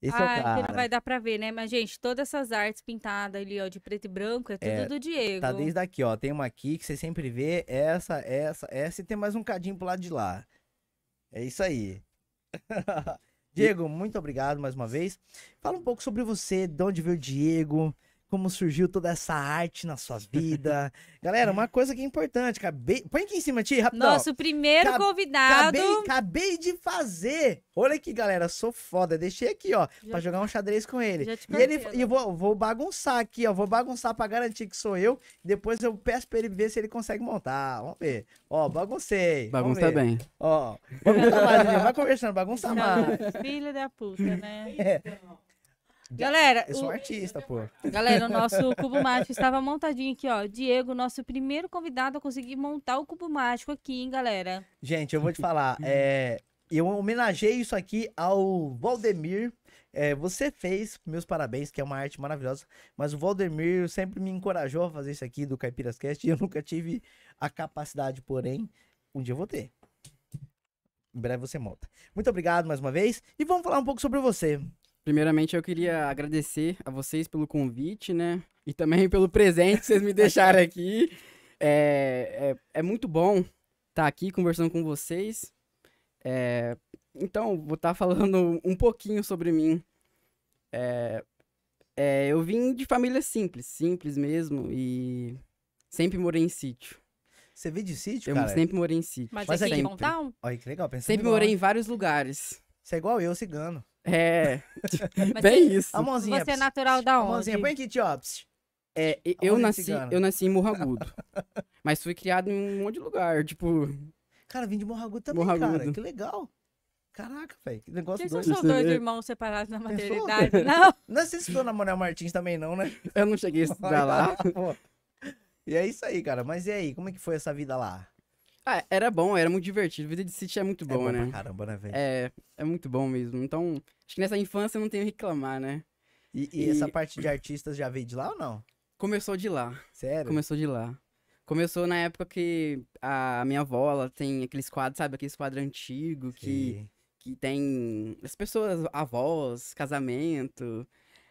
Esse ah, é o ah, cara. não vai dar pra ver, né? Mas, gente, todas essas artes pintadas ali, ó, de preto e branco, é tudo é, do tá Diego. Tá desde aqui, ó. Tem uma aqui que você sempre vê. É essa, é essa, é essa. E tem mais um cadinho pro lado de lá. É isso aí. Diego, muito obrigado mais uma vez. Fala um pouco sobre você, de onde veio o Diego, como surgiu toda essa arte na sua vida. Galera, uma coisa que é importante, acabei... Põe aqui em cima, Tia, rapidão. Nosso primeiro Cab... convidado. Acabei, acabei, de fazer. Olha aqui, galera, sou foda. Deixei aqui, ó, Já... pra jogar um xadrez com ele. Já te e ele eu né? vou, vou bagunçar aqui, ó, vou bagunçar pra garantir que sou eu. Depois eu peço pra ele ver se ele consegue montar. Vamos ver. Ó, baguncei. Bagunça bem. Ó, bagunça mais, vai conversando, bagunça mais. Filha da puta, né? É. Galera, eu sou o... artista, pô. Galera, o nosso cubo mágico estava montadinho aqui, ó. Diego, nosso primeiro convidado a conseguir montar o cubo mágico aqui, hein, galera. Gente, eu vou te falar, é, eu homenageei isso aqui ao Valdemir. É, você fez, meus parabéns, que é uma arte maravilhosa. Mas o Valdemir sempre me encorajou a fazer isso aqui do Caipiras Cast e eu nunca tive a capacidade, porém, um dia eu vou ter. Em breve você monta. Muito obrigado mais uma vez e vamos falar um pouco sobre você. Primeiramente, eu queria agradecer a vocês pelo convite, né? E também pelo presente que vocês me deixaram aqui. É, é, é muito bom estar tá aqui conversando com vocês. É, então, vou estar tá falando um pouquinho sobre mim. É, é, eu vim de família simples, simples mesmo, e sempre morei em sítio. Você veio de sítio, eu cara? Eu sempre morei em sítio. Mas, Mas é montão. Olha que legal, pensando Sempre igual, morei em vários lugares. Você é igual eu, cigano. É. Bem você, isso. A mãozinha. Você é natural da onde? A mãozinha, põe aqui, Tiops. É, eu nasci, eu nasci em Morro Agudo. mas fui criado em um monte de lugar, tipo... Cara, vim de Morro Agudo também, cara. Que legal. Caraca, velho, que negócio Vocês doido. Vocês são dois irmãos separados na maternidade, Não. não? Não, se estou na Manuel Martins também não, né? Eu não cheguei a estudar lá. lá. e é isso aí, cara. Mas e aí, como é que foi essa vida lá? Ah, era bom, era muito divertido. Vida de sítio é muito é bom, é bom né? Pra caramba, né, velho? É, é muito bom mesmo. Então, acho que nessa infância eu não tenho que reclamar, né? E, e, e, essa parte de artistas já veio de lá ou não? Começou de lá. Sério? Começou de lá. Começou na época que a minha avó, ela tem aqueles quadros, sabe? Aqueles quadros antigos que, que tem as pessoas, avós, casamento.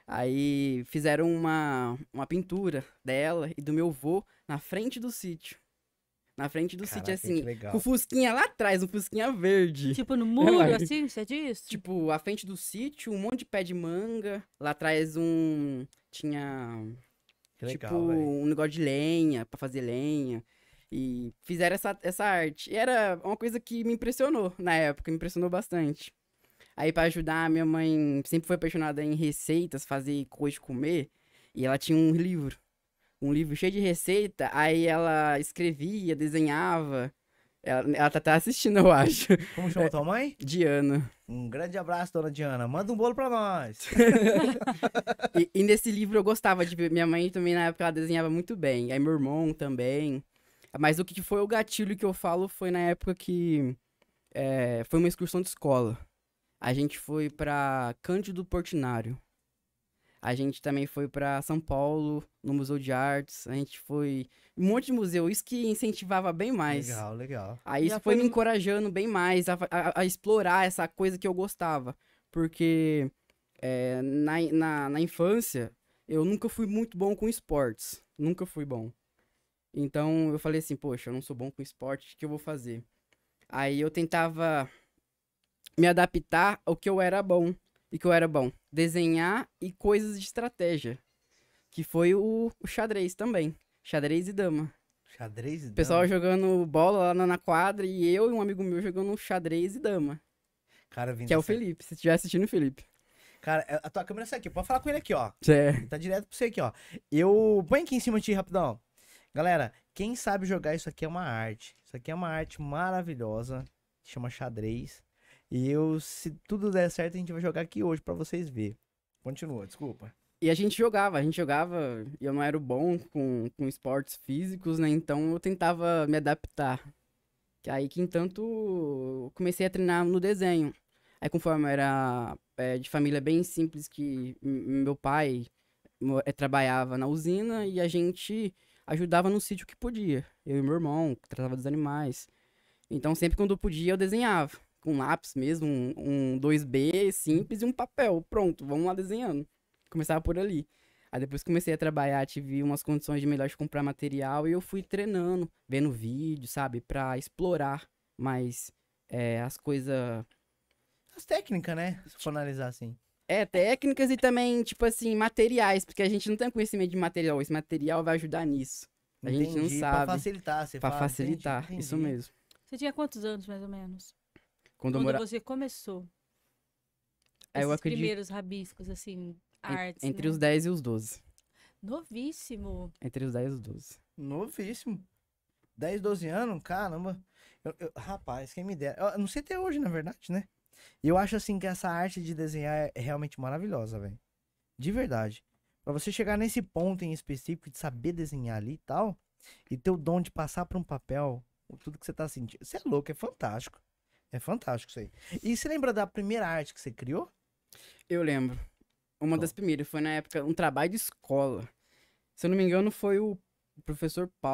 Aí fizeram uma, uma pintura dela e do meu avô na frente do sítio na frente do Caraca, assim, com o Fusquinha lá atrás, um Fusquinha verde. Tipo, no é muro, é, assim, você disse? Tipo, à frente do sítio, um monte de pé de manga. Lá atrás, um. Tinha. Que tipo, legal, um negócio de lenha, para fazer lenha. E fizeram essa, essa arte. E era uma coisa que me impressionou na época, me impressionou bastante. Aí, para ajudar, minha mãe sempre foi apaixonada em receitas, fazer coisa de comer. E ela tinha um livro um livro cheio de receita, aí ela escrevia, desenhava. Ela, ela tá, tá assistindo, eu acho. Como chama é, tua mãe? Diana. Um grande abraço, dona Diana. Manda um bolo pra nós. e, e, nesse livro eu gostava de ver. Minha mãe também, na época, ela desenhava muito bem. Aí meu irmão também. Mas o que foi o gatilho que eu falo foi na época que é, foi uma excursão de escola. A gente foi pra Cândido Portinário. A gente também foi para São Paulo, no Museu de Artes. A gente foi um monte de museu, isso que incentivava bem mais. Legal, legal. Aí isso foi, foi me encorajando bem mais a, a, a, explorar essa coisa que eu gostava. Porque é, na, na, na infância, eu nunca fui muito bom com esportes. Nunca fui bom. Então eu falei assim, poxa, eu não sou bom com esporte, o que eu vou fazer? Aí eu tentava me adaptar ao que eu era bom e que eu era bom. Desenhar e coisas de estratégia. Que foi o, o xadrez também. Xadrez e dama. Xadrez e dama. Pessoal jogando bola lá na, quadra e eu e um amigo meu jogando xadrez e dama. Cara, vindo que é o Felipe, se estiver assistindo o Felipe. Cara, é, a tua câmera está aqui. Pode falar com ele aqui, ó. É. Tá direto pra você aqui, ó. Eu. Põe aqui em cima de ti rapidão. Galera, quem sabe jogar isso aqui é uma arte. Isso aqui é uma arte maravilhosa. Chama xadrez. E eu, se tudo der certo, a gente vai jogar aqui hoje para vocês ver. Continua, desculpa. E a gente jogava, a gente jogava, e eu não era bom com, com esportes físicos, né? Então eu tentava me adaptar. Que é aí que entanto comecei a treinar no desenho. Aí conforme eu era é, de família bem simples, que meu pai é, trabalhava na usina e a gente ajudava no sítio que podia. Eu e meu irmão, que tratava dos animais. Então sempre quando eu podia eu desenhava com lápis mesmo, um, um 2B simples e um papel. Pronto, vamos lá desenhando. Começava por ali. Aí depois comecei a trabalhar, tive umas condições de melhor de comprar material e eu fui treinando, vendo vídeo, sabe? Pra explorar mais é, as coisas. As técnicas, né? Se for analisar assim. É, técnicas e também, tipo assim, materiais, porque a gente não tem conhecimento de material. Esse material vai ajudar nisso. A entendi, gente não sabe. Pra facilitar, você Pra fala, facilitar, entendi, entendi. isso mesmo. Você tinha quantos anos, mais ou menos? Quando, quando mora... você começou. Aí ah, eu acredito... primeiros rabiscos, assim, artes. Entre né? os 10 e os 12. Novíssimo. Entre os 10 e os 12. Novíssimo. 10, 12 anos? Caramba. Eu, eu, rapaz, quem me dera. Eu não sei até hoje, na verdade, né? E eu acho, assim, que essa arte de desenhar é realmente maravilhosa, velho. De verdade. Pra você chegar nesse ponto em específico de saber desenhar ali e tal, e ter o dom de passar pra um papel tudo que você tá sentindo. Você é louco, é fantástico. É fantástico isso aí. E você lembra da primeira arte que você criou? Eu lembro. Uma Bom. das primeiras. Foi na época um trabalho de escola. Se eu não me engano, foi o professor Paulo.